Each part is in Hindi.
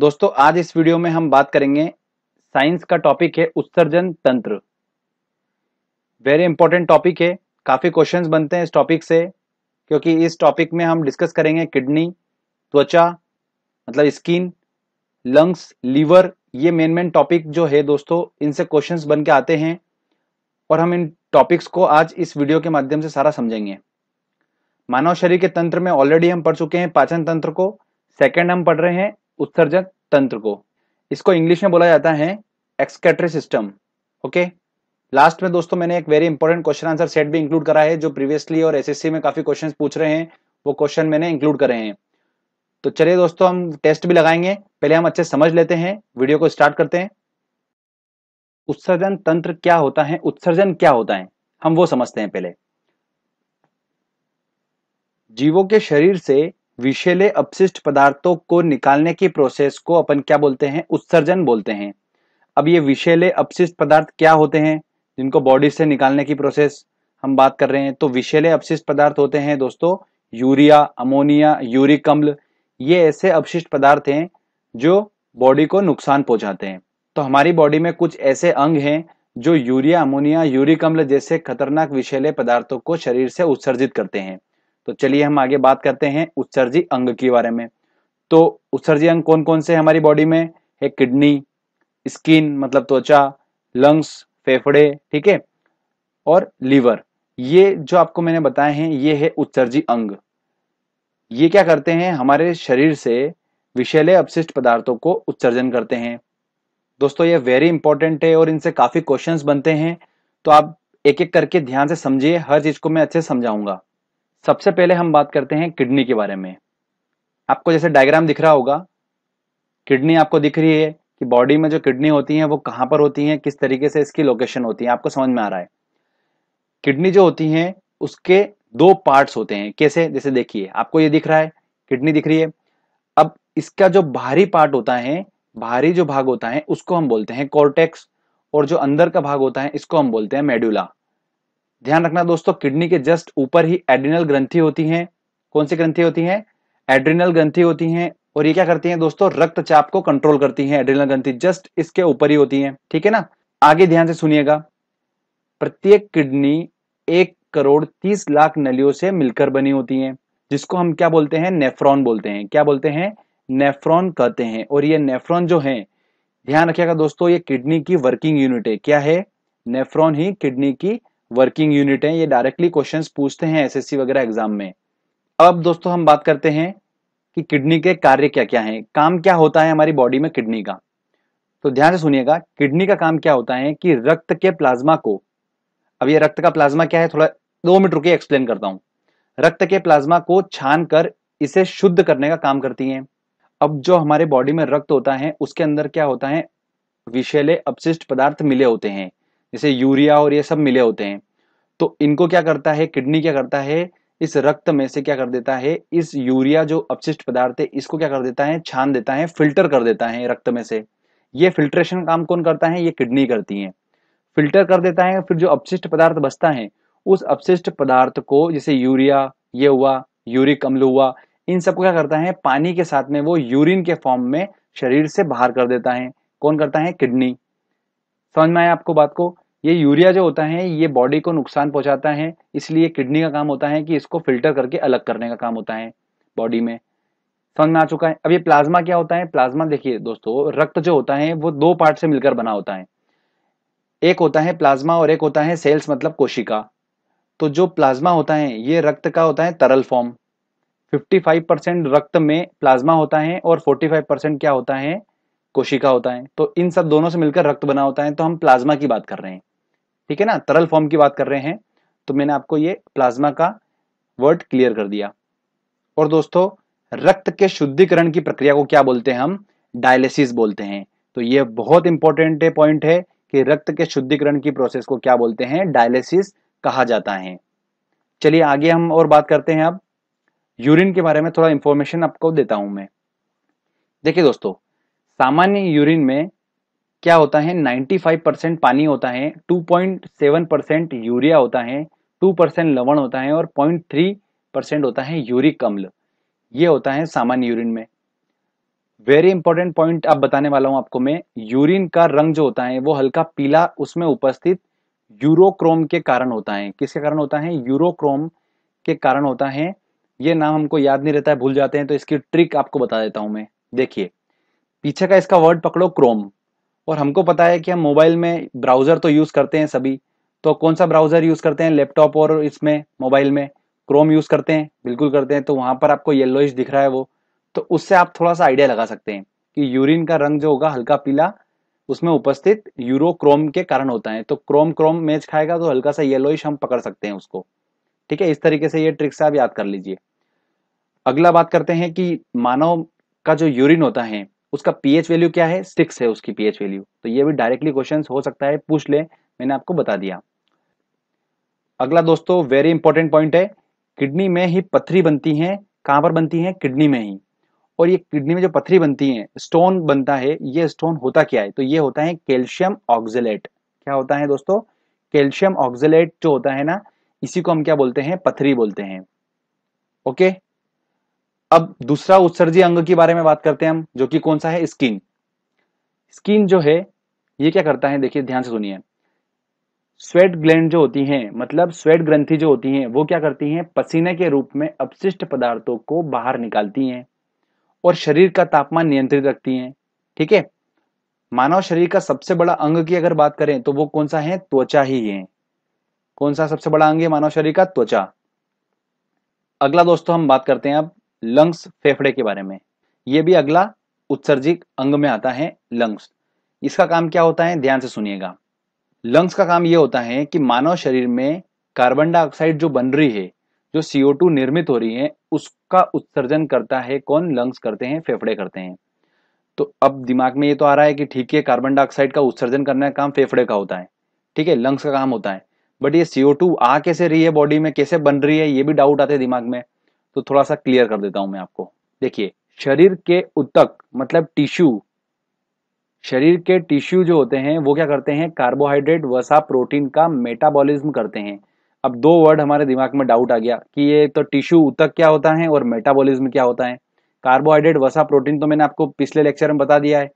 दोस्तों आज इस वीडियो में हम बात करेंगे साइंस का टॉपिक है उत्सर्जन तंत्र वेरी इंपॉर्टेंट टॉपिक है काफी क्वेश्चंस बनते हैं इस टॉपिक से क्योंकि इस टॉपिक में हम डिस्कस करेंगे किडनी त्वचा मतलब स्किन लंग्स लीवर ये मेन मेन टॉपिक जो है दोस्तों इनसे क्वेश्चन बन के आते हैं और हम इन टॉपिक्स को आज इस वीडियो के माध्यम से सारा समझेंगे मानव शरीर के तंत्र में ऑलरेडी हम पढ़ चुके हैं पाचन तंत्र को सेकंड हम पढ़ रहे हैं उत्सर्जन तंत्र को इसको इंग्लिश में बोला जाता है एक्सकेटरी सिस्टम ओके लास्ट में दोस्तों मैंने एक very important question answer set भी इंक्लूड करा है जो प्रीवियसली और एसएससी में काफी क्वेश्चन पूछ रहे हैं वो क्वेश्चन मैंने इंक्लूड करे हैं तो चलिए दोस्तों हम टेस्ट भी लगाएंगे पहले हम अच्छे समझ लेते हैं वीडियो को स्टार्ट करते हैं उत्सर्जन तंत्र क्या होता है उत्सर्जन क्या होता है हम वो समझते हैं पहले जीवों के शरीर से विषैले अपशिष्ट पदार्थों को निकालने की प्रोसेस को अपन क्या बोलते हैं उत्सर्जन बोलते हैं अब ये विषैले अपशिष्ट पदार्थ क्या होते हैं जिनको बॉडी से निकालने की प्रोसेस हम बात कर रहे हैं तो विषैले अपशिष्ट पदार्थ होते हैं दोस्तों यूरिया अमोनिया यूरिक अम्ल ये ऐसे अपशिष्ट पदार्थ हैं जो बॉडी को नुकसान पहुंचाते हैं तो हमारी बॉडी में कुछ ऐसे अंग हैं जो यूरिया अमोनिया यूरिक अम्ल जैसे खतरनाक विषैले पदार्थों को शरीर से उत्सर्जित करते हैं तो चलिए हम आगे बात करते हैं उत्सर्जी अंग के बारे में तो उत्सर्जी अंग कौन कौन से हमारी बॉडी में है किडनी स्किन मतलब त्वचा लंग्स फेफड़े ठीक है और लीवर ये जो आपको मैंने बताए हैं ये है उत्सर्जी अंग ये क्या करते हैं हमारे शरीर से विषैले अपशिष्ट पदार्थों को उत्सर्जन करते हैं दोस्तों ये वेरी इंपॉर्टेंट है और इनसे काफी क्वेश्चंस बनते हैं तो आप एक एक करके ध्यान से समझिए हर चीज को मैं अच्छे समझाऊंगा सबसे पहले हम बात करते हैं किडनी के बारे में आपको जैसे डायग्राम दिख रहा होगा किडनी आपको दिख रही है कि बॉडी में जो किडनी होती है वो कहां पर होती है किस तरीके से इसकी लोकेशन होती है आपको समझ में आ रहा है किडनी जो होती है उसके दो पार्ट्स होते हैं कैसे जैसे देखिए आपको ये दिख रहा है किडनी दिख रही है अब इसका जो बाहरी पार्ट होता है बाहरी जो भाग होता है उसको हम बोलते हैं कॉर्टेक्स और जो अंदर का भाग होता है इसको हम बोलते हैं मेडुला ध्यान रखना दोस्तों किडनी के जस्ट ऊपर ही एड्रिनल ग्रंथि होती हैं कौन सी ग्रंथि होती हैं एड्रिनल ग्रंथि होती हैं और ये क्या करती हैं दोस्तों रक्तचाप को कंट्रोल करती हैं एड्रिनल ग्रंथि जस्ट इसके ऊपर ही होती हैं ठीक है ना आगे ध्यान से सुनिएगा प्रत्येक किडनी एक करोड़ तीस लाख नलियों से मिलकर बनी होती है जिसको हम क्या बोलते हैं नेफ्रॉन बोलते हैं क्या बोलते हैं नेफ्रॉन कहते हैं और ये नेफ्रॉन जो है ध्यान रखिएगा दोस्तों ये किडनी की वर्किंग यूनिट है क्या है नेफ्रॉन ही किडनी की वर्किंग यूनिट है ये डायरेक्टली क्वेश्चन पूछते हैं एस वगैरह एग्जाम में अब दोस्तों हम बात करते हैं कि किडनी के कार्य क्या क्या हैं काम क्या होता है हमारी बॉडी में किडनी का तो ध्यान से सुनिएगा किडनी का काम क्या होता है कि रक्त के प्लाज्मा को अब ये रक्त का प्लाज्मा क्या है थोड़ा दो मिनट रुके एक्सप्लेन करता हूं रक्त के प्लाज्मा को छान कर इसे शुद्ध करने का काम करती हैं अब जो हमारे बॉडी में रक्त होता है उसके अंदर क्या होता है विषैले अपशिष्ट पदार्थ मिले होते हैं जैसे यूरिया और ये सब मिले होते हैं तो इनको क्या करता है किडनी क्या करता है इस रक्त में से क्या कर देता है इस यूरिया जो अपशिष्ट पदार्थ है इसको क्या कर देता है छान देता है फिल्टर कर देता है रक्त में से ये फिल्ट्रेशन काम कौन करता है ये किडनी करती है फिल्टर कर देता है फिर जो अपशिष्ट पदार्थ बचता है उस अपशिष्ट पदार्थ को जैसे यूरिया ये हुआ यूरिक अम्ल हुआ इन सबको क्या करता है पानी के साथ में वो यूरिन के फॉर्म में शरीर से बाहर कर देता है कौन करता है किडनी समझ में आया आपको बात को ये यूरिया जो होता है ये बॉडी को नुकसान पहुंचाता है इसलिए किडनी का काम होता है कि इसको फिल्टर करके अलग करने का काम होता है बॉडी में समझ में आ चुका है अब ये प्लाज्मा क्या होता है प्लाज्मा देखिए दोस्तों रक्त जो होता है वो दो पार्ट से मिलकर बना होता है एक होता है प्लाज्मा और एक होता है सेल्स मतलब कोशिका तो जो प्लाज्मा होता है ये रक्त का होता है तरल फॉर्म 55 परसेंट रक्त में प्लाज्मा होता है और 45 परसेंट क्या होता है कोशिका होता है तो इन सब दोनों से मिलकर रक्त बना होता है तो हम प्लाज्मा की बात कर रहे हैं ठीक है ना तरल फॉर्म की बात कर रहे हैं तो मैंने आपको ये प्लाज्मा का वर्ड क्लियर कर दिया और दोस्तों रक्त के शुद्धिकरण की प्रक्रिया को क्या बोलते हैं हम डायलिसिस बोलते हैं तो ये बहुत इंपॉर्टेंट पॉइंट है कि रक्त के शुद्धिकरण की प्रोसेस को क्या बोलते हैं डायलिसिस कहा जाता है चलिए आगे हम और बात करते हैं अब यूरिन के बारे में थोड़ा इंफॉर्मेशन आपको देता हूं मैं देखिए दोस्तों सामान्य यूरिन में क्या होता है 95 परसेंट पानी होता है 2.7 परसेंट यूरिया होता है 2 परसेंट लवण होता है और 0.3 परसेंट होता है यूरिक अम्ल ये होता है सामान्य यूरिन में वेरी इंपॉर्टेंट पॉइंट अब बताने वाला हूं आपको मैं यूरिन का रंग जो होता है वो हल्का पीला उसमें उपस्थित यूरोक्रोम के कारण होता है किसके कारण होता है यूरोक्रोम के कारण होता है ये नाम हमको याद नहीं रहता है भूल जाते हैं तो इसकी ट्रिक आपको बता देता हूं मैं देखिए पीछे का इसका वर्ड पकड़ो क्रोम और हमको पता है कि हम मोबाइल में ब्राउज़र तो यूज़ करते हैं सभी तो कौन सा ब्राउज़र यूज़ करते हैं लैपटॉप और इसमें मोबाइल में क्रोम यूज़ करते हैं बिल्कुल करते हैं तो वहां पर आपको येल्लोइश दिख रहा है वो तो उससे आप थोड़ा सा आइडिया लगा सकते हैं कि यूरिन का रंग जो होगा हल्का पीला उसमें उपस्थित यूरो क्रोम के कारण होता है तो क्रोम क्रोम मैच खाएगा तो हल्का सा येलोइश हम पकड़ सकते हैं उसको ठीक है इस तरीके से ये ट्रिक्स आप याद कर लीजिए अगला बात करते हैं कि मानव का जो यूरिन होता है उसका पीएच वैल्यू क्या है सिक्स है उसकी पीएच वैल्यू तो ये भी डायरेक्टली क्वेश्चन हो सकता है पूछ ले मैंने आपको बता दिया अगला दोस्तों वेरी इंपॉर्टेंट पॉइंट है किडनी में ही पथरी बनती है कहां पर बनती है किडनी में ही और ये किडनी में जो पथरी बनती है स्टोन बनता है ये स्टोन होता क्या है तो ये होता है कैल्शियम ऑक्जिलेट क्या होता है दोस्तों कैल्शियम ऑक्जिलेट जो होता है ना इसी को हम क्या बोलते हैं पथरी बोलते हैं ओके okay? अब दूसरा उत्सर्जी अंग के बारे में बात करते हैं हम जो कि कौन सा है स्किन स्किन जो है ये क्या करता है देखिए ध्यान से सुनिए स्वेट ग्लैंड जो होती हैं मतलब स्वेट ग्रंथि जो होती हैं वो क्या करती हैं पसीने के रूप में अपशिष्ट पदार्थों को बाहर निकालती हैं और शरीर का तापमान नियंत्रित रखती हैं ठीक है मानव शरीर का सबसे बड़ा अंग की अगर बात करें तो वो कौन सा है त्वचा ही है कौन सा सबसे बड़ा अंग है मानव शरीर का त्वचा अगला दोस्तों हम बात करते हैं अब लंग्स फेफड़े के बारे में ये भी अगला उत्सर्जिक अंग में आता है लंग्स इसका काम क्या होता है ध्यान से सुनिएगा लंग्स का काम यह होता है कि मानव शरीर में कार्बन डाइऑक्साइड जो बन रही है जो CO2 निर्मित हो रही है उसका उत्सर्जन करता है कौन लंग्स करते हैं फेफड़े करते हैं तो अब दिमाग में ये तो आ रहा है कि ठीक है कार्बन डाइऑक्साइड का उत्सर्जन करने का काम फेफड़े का होता है ठीक है लंग्स का काम होता है बट ये CO2 आ कैसे रही है बॉडी में कैसे बन रही है ये भी डाउट आते हैं दिमाग में तो थोड़ा सा क्लियर कर देता हूं मैं आपको देखिए शरीर के उतक मतलब टिश्यू शरीर के टिश्यू जो होते हैं वो क्या करते हैं कार्बोहाइड्रेट वसा प्रोटीन का मेटाबॉलिज्म करते हैं अब दो वर्ड हमारे दिमाग में डाउट आ गया कि ये तो टिश्यू उतक क्या होता है और मेटाबॉलिज्म क्या होता है कार्बोहाइड्रेट वसा प्रोटीन तो मैंने आपको पिछले लेक्चर में बता दिया है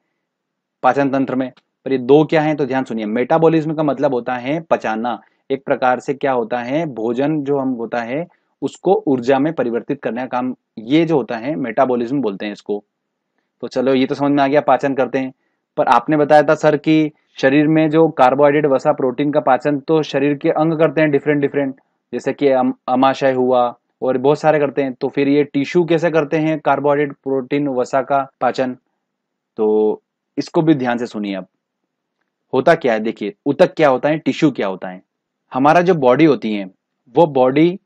पाचन तंत्र में पर ये दो क्या है तो ध्यान सुनिए मेटाबोलिज्म का मतलब होता है पचाना एक प्रकार से क्या होता है भोजन जो हम होता है उसको ऊर्जा में परिवर्तित करने का काम ये जो होता है मेटाबॉलिज्म बोलते हैं इसको तो चलो ये तो समझ में आ गया पाचन करते हैं पर आपने बताया था सर कि शरीर में जो कार्बोहाइड्रेट वसा प्रोटीन का पाचन तो शरीर के अंग करते हैं डिफरेंट डिफरेंट जैसे कि अम, अमाशय हुआ और बहुत सारे करते हैं तो फिर ये टिश्यू कैसे करते हैं कार्बोहाइड्रेट प्रोटीन वसा का पाचन तो इसको भी ध्यान से सुनिए आप होता क्या है देखिए उतक क्या होता है टिश्यू क्या होता है हमारा जो बॉडी होती है वो बॉडी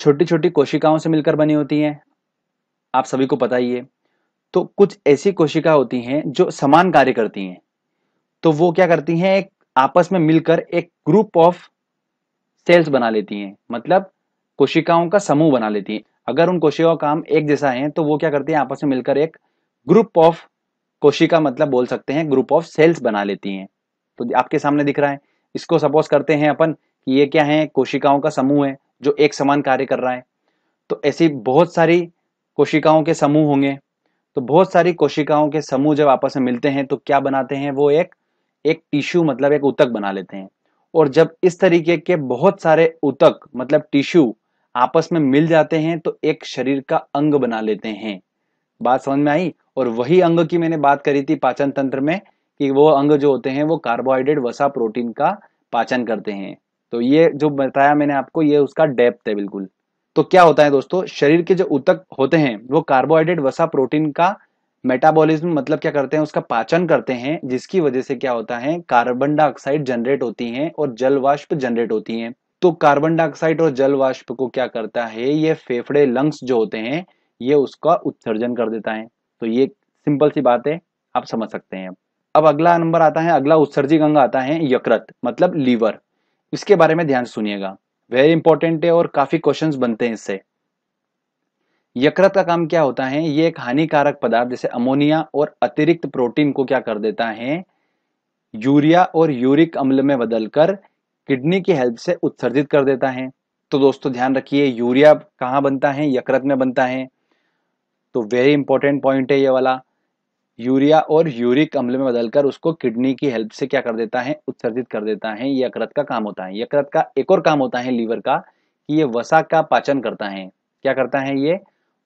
छोटी छोटी कोशिकाओं से मिलकर बनी होती हैं आप सभी को पता ही है तो कुछ ऐसी कोशिका होती हैं जो समान कार्य करती हैं तो वो क्या करती हैं एक आपस में मिलकर एक ग्रुप ऑफ सेल्स बना लेती हैं मतलब कोशिकाओं का समूह बना लेती हैं अगर उन कोशिकाओं का काम एक जैसा है तो वो क्या करती हैं आपस में मिलकर एक ग्रुप ऑफ कोशिका मतलब बोल सकते हैं ग्रुप ऑफ सेल्स बना लेती हैं तो आपके सामने दिख रहा है इसको सपोज करते हैं अपन कि ये क्या है कोशिकाओं का समूह है जो एक समान कार्य कर रहा है तो ऐसी बहुत सारी कोशिकाओं के समूह होंगे तो बहुत सारी कोशिकाओं के समूह जब आपस में मिलते हैं तो क्या बनाते हैं वो एक एक टिश्यू मतलब एक उतक बना लेते हैं और जब इस तरीके के बहुत सारे उतक मतलब टिश्यू आपस में मिल जाते हैं तो एक शरीर का अंग बना लेते हैं बात समझ में आई और वही अंग की मैंने बात करी थी पाचन तंत्र में कि वो अंग जो होते हैं वो कार्बोहाइड्रेट वसा प्रोटीन का पाचन करते हैं तो ये जो बताया मैंने आपको ये उसका डेप्थ है बिल्कुल तो क्या होता है दोस्तों शरीर के जो उतक होते हैं वो कार्बोहाइड्रेट वसा प्रोटीन का मेटाबॉलिज्म मतलब क्या करते हैं उसका पाचन करते हैं जिसकी वजह से क्या होता है कार्बन डाइऑक्साइड जनरेट होती हैं और जल वाष्प जनरेट होती हैं तो कार्बन डाइऑक्साइड और जल वाष्प को क्या करता है ये फेफड़े लंग्स जो होते हैं ये उसका उत्सर्जन कर देता है तो ये सिंपल सी बात है आप समझ सकते हैं अब अगला नंबर आता है अगला उत्सर्जी अंग आता है यकृत मतलब लीवर इसके बारे में ध्यान सुनिएगा वेरी इंपॉर्टेंट है और काफी क्वेश्चन बनते हैं इससे यकृत का काम क्या होता है ये एक हानिकारक पदार्थ जैसे अमोनिया और अतिरिक्त प्रोटीन को क्या कर देता है यूरिया और यूरिक अम्ल में बदलकर किडनी की हेल्प से उत्सर्जित कर देता है तो दोस्तों ध्यान रखिए यूरिया कहाँ बनता है यकृत में बनता है तो वेरी इंपॉर्टेंट पॉइंट है ये वाला यूरिया और यूरिक अम्ल में बदलकर उसको किडनी की हेल्प से क्या कर देता है उत्सर्जित कर देता है अकृत का काम होता है यकृत का एक और काम होता है लीवर का कि ये वसा का पाचन करता है क्या करता है ये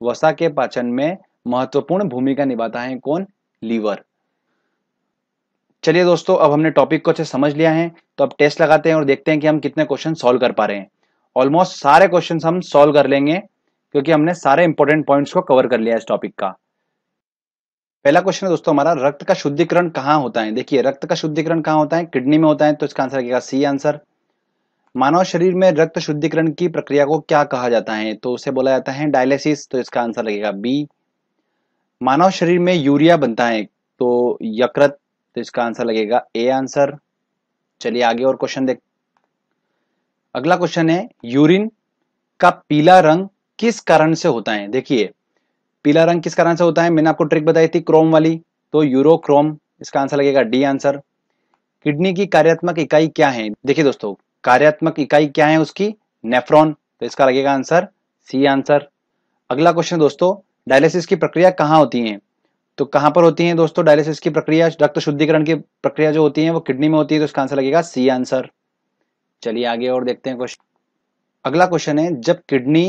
वसा के पाचन में महत्वपूर्ण भूमिका निभाता है कौन लीवर चलिए दोस्तों अब हमने टॉपिक को अच्छे समझ लिया है तो अब टेस्ट लगाते हैं और देखते हैं कि हम कितने क्वेश्चन सोल्व कर पा रहे हैं ऑलमोस्ट सारे क्वेश्चन हम सोल्व कर लेंगे क्योंकि हमने सारे इंपॉर्टेंट पॉइंट्स को कवर कर लिया इस टॉपिक का पहला क्वेश्चन है दोस्तों हमारा रक्त का शुद्धिकरण कहाँ होता है देखिए रक्त का शुद्धिकरण कहाँ होता है किडनी में होता है तो इसका आंसर लगेगा सी आंसर मानव शरीर में रक्त शुद्धिकरण की प्रक्रिया को क्या कहा जाता है तो उसे बोला जाता है डायलिसिस तो इसका आंसर लगेगा बी मानव शरीर में यूरिया बनता है तो यकृत तो इसका आंसर लगेगा ए आंसर चलिए आगे और क्वेश्चन देख अगला क्वेश्चन है यूरिन का पीला रंग किस कारण से होता है देखिए पीला रंग किस कारण से होता है मैंने आपको ट्रिक बताई थी क्रोम वाली तो यूरोक्रोम इसका आंसर लगेगा डी आंसर किडनी की कार्यात्मक इकाई क्या है देखिए दोस्तों कार्यात्मक इकाई क्या है उसकी नेफ्रॉन तो इसका लगेगा आंसर सी आंसर अगला क्वेश्चन दोस्तों डायलिसिस की प्रक्रिया कहाँ होती है तो कहां पर होती है दोस्तों डायलिसिस की प्रक्रिया रक्त शुद्धिकरण की प्रक्रिया जो होती है वो किडनी में होती है तो इसका आंसर लगेगा सी आंसर चलिए आगे और देखते हैं क्वेश्चन अगला क्वेश्चन है जब किडनी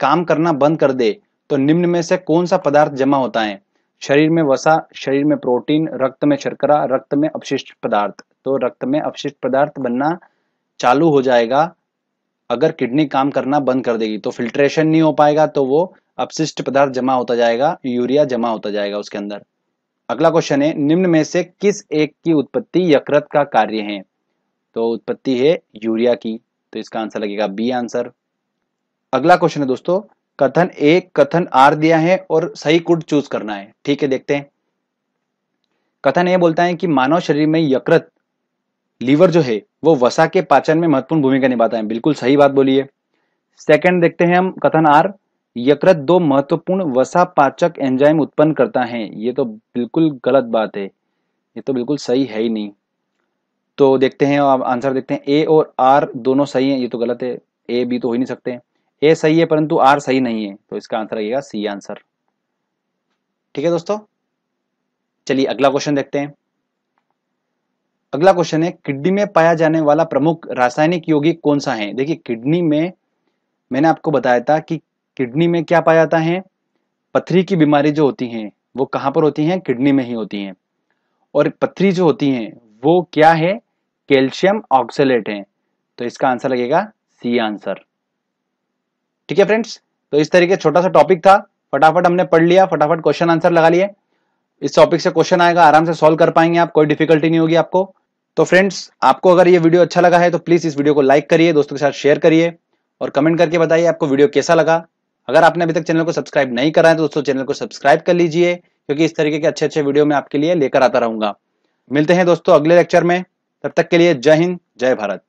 काम करना बंद कर दे तो निम्न में से कौन सा पदार्थ जमा होता है शरीर में वसा शरीर में प्रोटीन रक्त में शर्करा रक्त में अपशिष्ट पदार्थ तो रक्त में अपशिष्ट पदार्थ बनना चालू हो जाएगा अगर किडनी काम करना बंद कर देगी तो फिल्ट्रेशन नहीं हो पाएगा तो वो अपशिष्ट पदार्थ जमा होता जाएगा यूरिया जमा होता जाएगा उसके अंदर अगला क्वेश्चन है निम्न में से किस एक की उत्पत्ति यकृत का कार्य है तो उत्पत्ति है यूरिया की तो इसका आंसर लगेगा बी आंसर अगला क्वेश्चन है दोस्तों कथन ए कथन आर दिया है और सही कुड चूज करना है ठीक है देखते हैं कथन ए बोलता है कि मानव शरीर में यकृत लीवर जो है वो वसा के पाचन में महत्वपूर्ण भूमिका निभाता है बिल्कुल सही बात बोलिए सेकंड देखते हैं हम कथन आर यकृत दो महत्वपूर्ण वसा पाचक एंजाइम उत्पन्न करता है ये तो बिल्कुल गलत बात है ये तो बिल्कुल सही है ही नहीं तो देखते हैं आप आंसर देखते हैं ए और आर दोनों सही हैं ये तो गलत है ए बी तो हो ही नहीं सकते हैं ए सही है परंतु आर सही नहीं है तो इसका आंसर आएगा सी आंसर ठीक है दोस्तों चलिए अगला क्वेश्चन देखते हैं अगला क्वेश्चन है किडनी में पाया जाने वाला प्रमुख रासायनिक यौगिक कौन सा है देखिए किडनी में मैंने आपको बताया था कि किडनी में क्या पाया जाता है पथरी की बीमारी जो होती है वो कहां पर होती है किडनी में ही होती है और पथरी जो होती है वो क्या है कैल्शियम ऑक्सलेट है तो इसका आंसर लगेगा सी आंसर ठीक है फ्रेंड्स तो इस तरीके छोटा सा टॉपिक था फटाफट हमने पढ़ लिया फटाफट क्वेश्चन आंसर लगा लिए इस टॉपिक से क्वेश्चन आएगा आराम से सॉल्व कर पाएंगे आप कोई डिफिकल्टी नहीं होगी आपको तो फ्रेंड्स आपको अगर ये वीडियो अच्छा लगा है तो प्लीज इस वीडियो को लाइक करिए दोस्तों के साथ शेयर करिए और कमेंट करके बताइए आपको वीडियो कैसा लगा अगर आपने अभी तक चैनल को सब्सक्राइब नहीं करा है तो दोस्तों चैनल को सब्सक्राइब कर लीजिए क्योंकि इस तरीके के अच्छे अच्छे वीडियो मैं आपके लिए लेकर आता रहूंगा मिलते हैं दोस्तों अगले लेक्चर में तब तक के लिए जय हिंद जय भारत